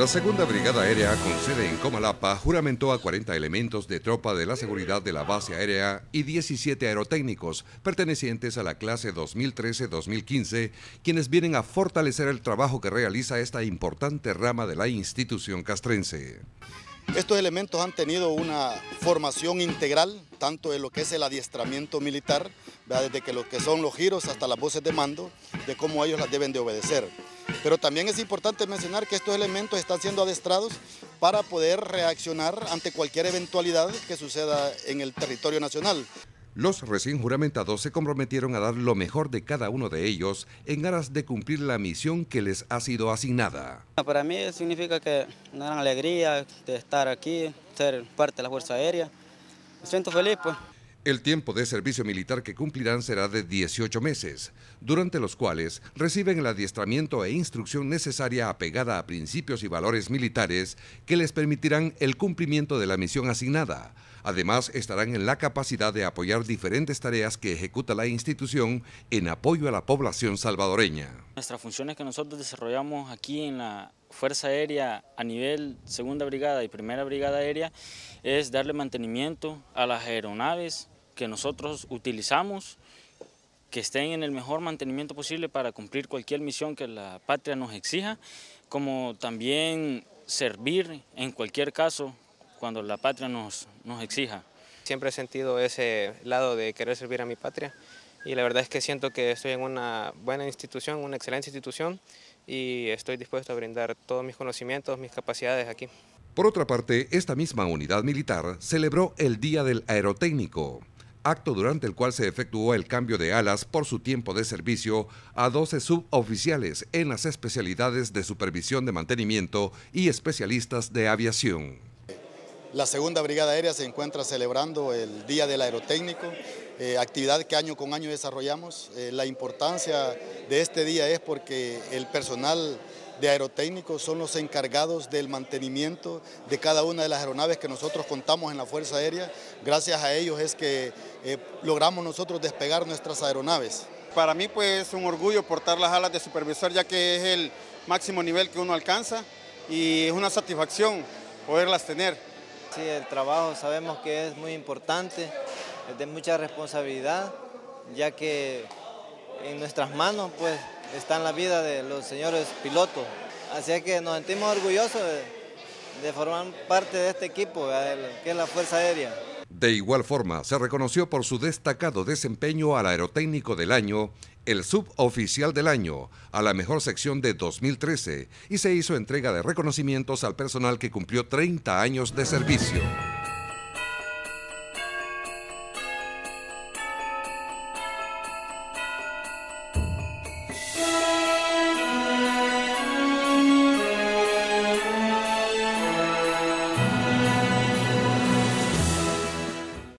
La segunda Brigada Aérea, con sede en Comalapa, juramentó a 40 elementos de tropa de la seguridad de la base aérea y 17 aerotécnicos pertenecientes a la clase 2013-2015, quienes vienen a fortalecer el trabajo que realiza esta importante rama de la institución castrense. Estos elementos han tenido una formación integral, tanto en lo que es el adiestramiento militar, desde que lo que son los giros hasta las voces de mando, de cómo ellos las deben de obedecer. Pero también es importante mencionar que estos elementos están siendo adestrados para poder reaccionar ante cualquier eventualidad que suceda en el territorio nacional. Los recién juramentados se comprometieron a dar lo mejor de cada uno de ellos en aras de cumplir la misión que les ha sido asignada. Para mí significa que una gran alegría de estar aquí, ser parte de la Fuerza Aérea. Me siento feliz pues. El tiempo de servicio militar que cumplirán será de 18 meses, durante los cuales reciben el adiestramiento e instrucción necesaria apegada a principios y valores militares que les permitirán el cumplimiento de la misión asignada. Además, estarán en la capacidad de apoyar diferentes tareas que ejecuta la institución en apoyo a la población salvadoreña. Nuestras funciones que nosotros desarrollamos aquí en la Fuerza Aérea a nivel Segunda Brigada y Primera Brigada Aérea es darle mantenimiento a las aeronaves, que nosotros utilizamos, que estén en el mejor mantenimiento posible para cumplir cualquier misión que la patria nos exija, como también servir en cualquier caso cuando la patria nos, nos exija. Siempre he sentido ese lado de querer servir a mi patria y la verdad es que siento que estoy en una buena institución, una excelente institución y estoy dispuesto a brindar todos mis conocimientos, mis capacidades aquí. Por otra parte, esta misma unidad militar celebró el Día del Aerotécnico, acto durante el cual se efectuó el cambio de alas por su tiempo de servicio a 12 suboficiales en las especialidades de supervisión de mantenimiento y especialistas de aviación. La segunda Brigada Aérea se encuentra celebrando el Día del Aerotécnico, eh, actividad que año con año desarrollamos. Eh, la importancia de este día es porque el personal de aerotécnicos son los encargados del mantenimiento de cada una de las aeronaves que nosotros contamos en la Fuerza Aérea. Gracias a ellos es que eh, logramos nosotros despegar nuestras aeronaves. Para mí pues es un orgullo portar las alas de supervisor ya que es el máximo nivel que uno alcanza y es una satisfacción poderlas tener. Sí, el trabajo sabemos que es muy importante, es de mucha responsabilidad, ya que en nuestras manos pues está en la vida de los señores pilotos. Así que nos sentimos orgullosos de, formar parte de este equipo, que es la Fuerza Aérea. De igual forma, se reconoció por su destacado desempeño al aerotécnico del año, el suboficial del año, a la mejor sección de 2013 y se hizo entrega de reconocimientos al personal que cumplió 30 años de servicio.